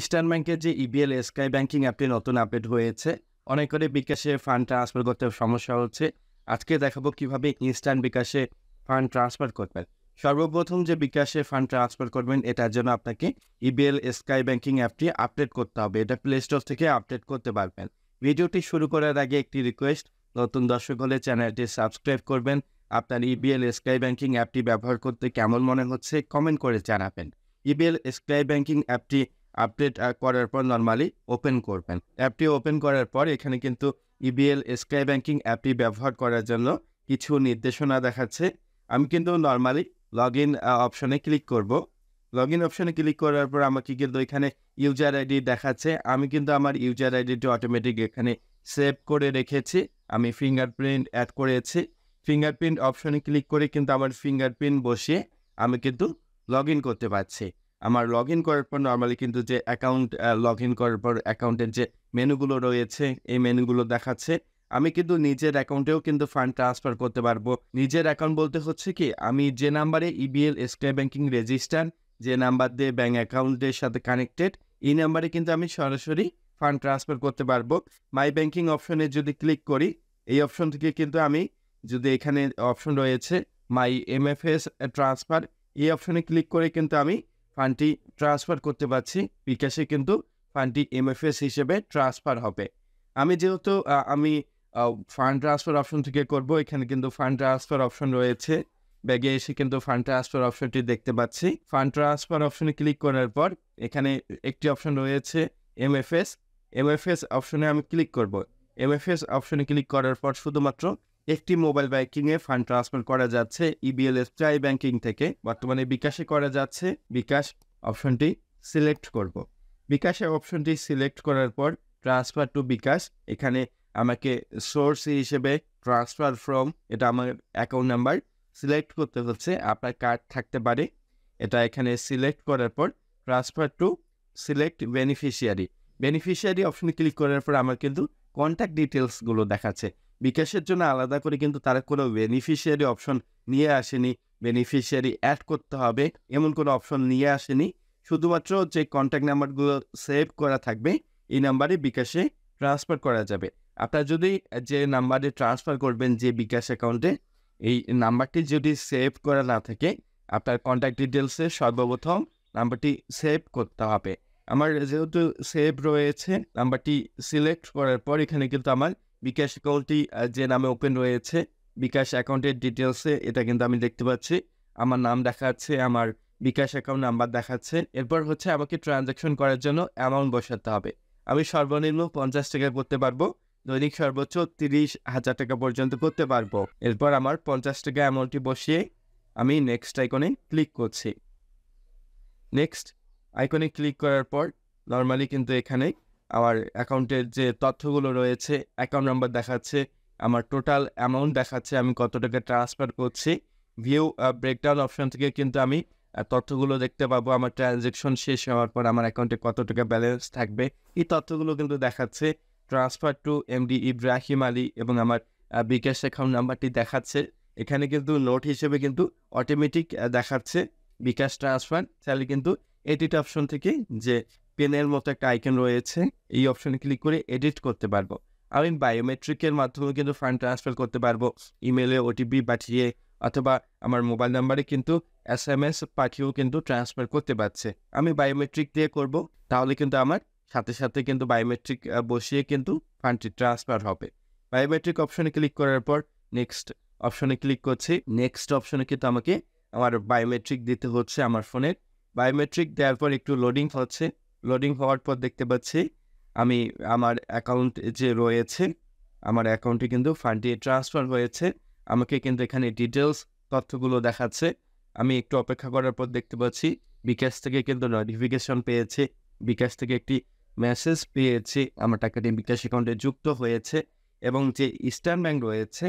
Eastern ব্যাংকের যে EBL sky banking অ্যাপটি নতুন আপডেট হয়েছে অনেক করে বিকাশে ফান্ড ট্রান্সফার করতে সমস্যা হচ্ছে আজকে দেখাবো কিভাবে ইনস্ট্যান্ট বিকাশে ফান্ড ট্রান্সফার করবেন সর্বপ্রথম যে বিকাশে ফান্ড ট্রান্সফার করবেন এটার জন্য আপনাকে ইবিএল স্কাই ব্যাংকিং অ্যাপটি আপডেট করতে হবে এটা প্লে স্টোর থেকে আপডেট করতে পারবেন ভিডিওটি শুরু করার আগে একটি রিকোয়েস্ট নতুন দর্শক হলে চ্যানেলটি সাবস্ক্রাইব করবেন আপনার ইবিএল স্কাই ব্যাংকিং অ্যাপটি ব্যবহার করতে কেমন মনে হচ্ছে কমেন্ট করে জানাবেন ইবিএল স্কাই ব্যাংকিং অ্যাপটি আপডেট করার পর নর্মালি ওপেন করবেন অ্যাপটি ওপেন করার পর এখানে কিন্তু ইবিএল স্কাই ব্যাংকিং অ্যাপটি ব্যবহার করার জন্য কিছু নির্দেশনা দেখাচ্ছে আমি কিন্তু নর্মালি লগ ইন অপশনে ক্লিক করব লগ ইন অপশনে ক্লিক করার পর আমাকে কিন্তু এখানে ইউজার আইডি দেখাচ্ছে আমি কিন্তু আমার ইউজার আইডিটি অটোমেটিক এখানে সেভ করে রেখেছি আমি ফিঙ্গারপ্রিন্ট অ্যাড করেছি ফিঙ্গারপ্রিন্ট অপশনে ক্লিক করে কিন্তু আমার ফিঙ্গারপ্রিন্ট বসিয়ে আমি কিন্তু লগ ইন করতে পারছি আমার লগ ইন করার পর নর্মালি কিন্তু যে অ্যাকাউন্ট লগ ইন করার পর অ্যাকাউন্টের যে মেনুগুলো রয়েছে এই মেনুগুলো দেখাচ্ছে আমি কিন্তু নিজের অ্যাকাউন্টেও কিন্তু ফান্ড ট্রান্সফার করতে পারবো নিজের অ্যাকাউন্ট বলতে হচ্ছে কি আমি যে নাম্বারে ইবিএল এসকে ব্যাংকিং রেজিস্টার যে নাম্বার দিয়ে ব্যাঙ্ক অ্যাকাউন্টের সাথে কানেক্টেড এই নাম্বারে কিন্তু আমি সরাসরি ফান্ড ট্রান্সফার করতে পারবো মাই ব্যাংকিং অপশনে যদি ক্লিক করি এই অপশন থেকে কিন্তু আমি যদি এখানে অপশন রয়েছে মাই এমএফএস ট্রান্সফার এই অপশনে ক্লিক করে কিন্তু আমি ফান্ডটি ট্রান্সফার করতে পারছি বিকাশে কিন্তু ফান্ডটি এমএফএস হিসেবে ট্রান্সফার হবে আমি যেহেতু আমি ফান্ড ট্রান্সফার অপশন থেকে করব এখানে কিন্তু ফান্ড ট্রান্সফার অপশন রয়েছে ব্যাগে এসে কিন্তু ফান্ড ট্রান্সফার অপশনটি দেখতে পাচ্ছি ফান্ড ট্রান্সফার অপশনে ক্লিক করার পর এখানে একটি অপশন রয়েছে এমএফএস এমএফএস অপশনে আমি ক্লিক করব এমএফএস অপশনে ক্লিক করার পর শুধুমাত্র একটি মোবাইল ব্যাংকিংয়ে ফান্ড ট্রান্সফার করা যাচ্ছে ইবিএল e স্ট্রাই ব্যাংকিং থেকে বর্তমানে বিকাশে করা যাচ্ছে বিকাশ অপশনটি সিলেক্ট করব। বিকাশের অপশনটি সিলেক্ট করার পর ট্রান্সফার টু বিকাশ এখানে আমাকে সোর্স হিসেবে ট্রান্সফার ফ্রম এটা আমার অ্যাকাউন্ট নাম্বার সিলেক্ট করতে হচ্ছে আপনার কার্ড থাকতে পারে এটা এখানে সিলেক্ট করার পর transfer to select beneficiary beneficiary অপশনে ক্লিক করার পর আমার কিন্তু কন্ট্যাক্ট ডিটেলসগুলো দেখাচ্ছে বিকাশের জন্য আলাদা করে কিন্তু তারা কোনো বেনিফিশিয়ারি অপশন নিয়ে আসেনি বেনিফিশিয়ারি অ্যাড করতে হবে এমন কোনো অপশন নিয়ে আসেনি শুধুমাত্র যে কন্ট্যাক্ট নাম্বারগুলো সেভ করা থাকবে এই নাম্বারে বিকাশে ট্রান্সফার করা যাবে আপনার যদি যে নাম্বারে ট্রান্সফার করবেন যে বিকাশ অ্যাকাউন্টে এই নাম্বারটি যদি সেভ করা না থাকে আপনার কন্ট্যাক্ট ডিটেলসে সর্বপ্রথম নাম্বারটি সেভ করতে হবে আমার যেহেতু সেভ রয়েছে নাম্বারটি সিলেক্ট করার পর এখানে কিন্তু আমার বিকাশ অ্যাকাউন্টটি যে নামে ওপেন রয়েছে বিকাশ অ্যাকাউন্টের ডিটেলসে এটা কিন্তু আমি দেখতে পাচ্ছি আমার নাম দেখাচ্ছে আমার বিকাশ অ্যাকাউন্ট নাম্বার দেখাচ্ছে এরপর হচ্ছে আমাকে ট্রানজ্যাকশন করার জন্য অ্যামাউন্ট বসাতে হবে আমি সর্বনিম্ন পঞ্চাশ টাকা করতে পারবো দৈনিক সর্বোচ্চ তিরিশ হাজার টাকা পর্যন্ত করতে পারবো এরপর আমার পঞ্চাশ টাকা অ্যামাউন্টটি বসিয়ে আমি নেক্সট আইকনে ক্লিক করছি নেক্সট আইকনে ক্লিক করার পর নর্মালি কিন্তু এখানে আমার অ্যাকাউন্টের যে তথ্যগুলো রয়েছে অ্যাকাউন্ট নাম্বার দেখাচ্ছে আমার টোটাল অ্যামাউন্ট দেখাচ্ছে আমি কত টাকা ট্রান্সফার করছি ভিউ ব্রেকডাউন অপশন থেকে কিন্তু আমি তথ্যগুলো দেখতে পাবো আমার ট্রানজ্যাকশন শেষ হওয়ার পর আমার অ্যাকাউন্টে কত টাকা ব্যালেন্স থাকবে এই তথ্যগুলো কিন্তু দেখাচ্ছে transfer to MD Ibrahim Ali এবং আমার বিকাশ অ্যাকাউন্ট নাম্বারটি দেখাচ্ছে এখানে কিন্তু নোট হিসেবে কিন্তু অটোমেটিক দেখাচ্ছে বিকাশ ট্রান্সফার তাহলে কিন্তু এডিট অপশন থেকে যে পেনের মতো একটা আইকন রয়েছে এই অপশনে ক্লিক করে এডিট করতে পারবো আমি বায়োমেট্রিকের মাধ্যমে কিন্তু ফান্ড ট্রান্সফার করতে পারবো ইমেলে ওটিপি পাঠিয়ে অথবা আমার মোবাইল নাম্বারে কিন্তু এস এম এস পাঠিয়েও কিন্তু ট্রান্সফার করতে পারছে আমি বায়োমেট্রিক দিয়ে করব তাহলে কিন্তু আমার সাথে সাথে কিন্তু বায়োমেট্রিক বসিয়ে কিন্তু ফান্ডটি ট্রান্সফার হবে বায়োমেট্রিক অপশনে ক্লিক করার পর নেক্সট অপশনে ক্লিক করছি নেক্সট অপশনে কিন্তু আমাকে আমার বায়োমেট্রিক দিতে হচ্ছে আমার ফোনের বায়োমেট্রিক দেওয়ার পর একটু লোডিং হচ্ছে লোডিং হওয়ার পর দেখতে পাচ্ছি আমি আমার অ্যাকাউন্ট যে রয়েছে আমার অ্যাকাউন্টে কিন্তু ফান্ডটি ট্রান্সফার হয়েছে আমাকে কিন্তু এখানে ডিটেলস তথ্যগুলো দেখাচ্ছে আমি একটু অপেক্ষা করার পর দেখতে পাচ্ছি বিকাশ থেকে কিন্তু নোটিফিকেশন পেয়েছে বিকাশ থেকে একটি মেসেজ পেয়েছি আমার টাকাটি বিকাশ অ্যাকাউন্টে যুক্ত হয়েছে এবং যে ইস্টার্ন ব্যাঙ্ক রয়েছে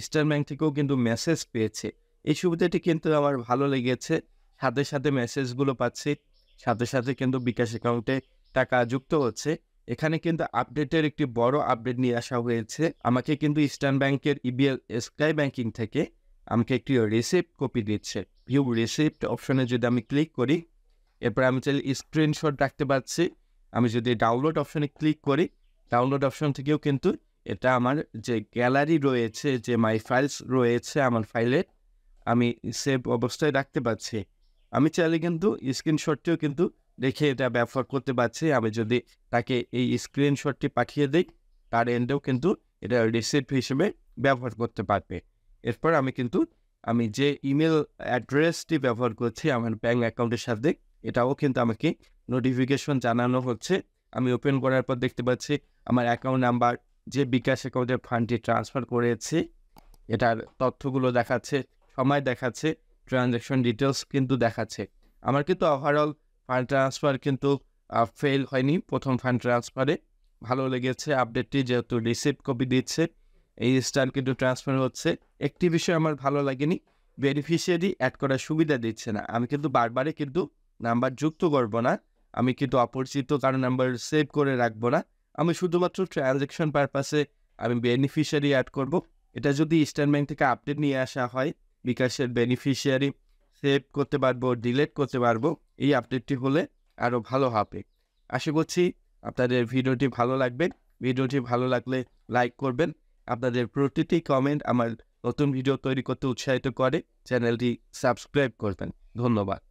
ইস্টার্ন ব্যাংক থেকেও কিন্তু মেসেজ পেয়েছে এই সুবিধাটি কিন্তু আমার ভালো লেগেছে সাথে সাথে মেসেজগুলো পাচ্ছি সাথে সাথে কিন্তু বিকাশ অ্যাকাউন্টে টাকা যুক্ত হচ্ছে এখানে কিন্তু আপডেটের একটি বড় আপডেট নিয়ে আসা হয়েছে আমাকে কিন্তু ইস্টার্ন ব্যাংকের ইবিএল স্কাই ব্যাংকিং থেকে আমাকে একটি রিসিপ্ট কপি দিচ্ছে ভিউ রিসিপ্ট অপশনে যদি আমি ক্লিক করি এরপর আমি চাইলে স্ক্রিনশট রাখতে পারছি আমি যদি ডাউনলোড অপশনে ক্লিক করি ডাউনলোড অপশন থেকেও কিন্তু এটা আমার যে গ্যালারি রয়েছে যে মাই ফাইলস রয়েছে আমার ফাইলে আমি সেভ অবস্থায় রাখতে পারছি আমি চাইলে কিন্তু স্ক্রিনশটটিও কিন্তু রেখে এটা ব্যবহার করতে পারছি আমি যদি তাকে এই স্ক্রিনশটটি পাঠিয়ে দিই তার এন্ডেও কিন্তু এটা রিসিপ্ট হিসেবে ব্যবহার করতে পারবে এরপর আমি কিন্তু আমি যে ইমেল অ্যাড্রেসটি ব্যবহার করছি আমার ব্যাঙ্ক অ্যাকাউন্টের সাথে এটাও কিন্তু আমাকে নোটিফিকেশন জানানো হচ্ছে আমি ওপেন করার পর দেখতে পাচ্ছি আমার অ্যাকাউন্ট নাম্বার যে বিকাশ অ্যাকাউন্টে ফান্ডটি ট্রান্সফার করেছে এটার তথ্যগুলো দেখাচ্ছে সময় দেখাচ্ছে ট্রানজ্যাকশন ডিটেলস কিন্তু দেখাচ্ছে আমার কিন্তু ওভারঅল ফান্ড ট্রান্সফার কিন্তু ফেল হয়নি প্রথম ফান্ড ট্রান্সফারে ভালো লেগেছে আপডেটটি যেহেতু রিসিপ্ট কপি দিচ্ছে এই স্টাইল কিন্তু ট্রান্সফার হচ্ছে একটি বিষয় আমার ভালো লাগেনি বেনিফিশিয়ারি অ্যাড করার সুবিধা দিচ্ছে না আমি কিন্তু বারবারে কিন্তু নাম্বার যুক্ত করব না আমি কিন্তু অপরিচিত কারো নাম্বার সেভ করে রাখবো না আমি শুধুমাত্র ট্রানজ্যাকশন পারপাসে আমি বেনিফিশিয়ারি অ্যাড করব এটা যদি স্টেট ব্যাঙ্ক থেকে আপডেট নিয়ে আসা হয় বিকাশের বেনিফিশিয়ারি সেভ করতে পারবো ডিলেট করতে পারবো এই আপডেটটি হলে আরও ভালো হবে আশা করছি আপনাদের ভিডিওটি ভালো লাগবে ভিডিওটি ভালো লাগলে লাইক করবেন আপনাদের প্রতিটি কমেন্ট আমার নতুন ভিডিও তৈরি করতে উৎসাহিত করে চ্যানেলটি সাবস্ক্রাইব করবেন ধন্যবাদ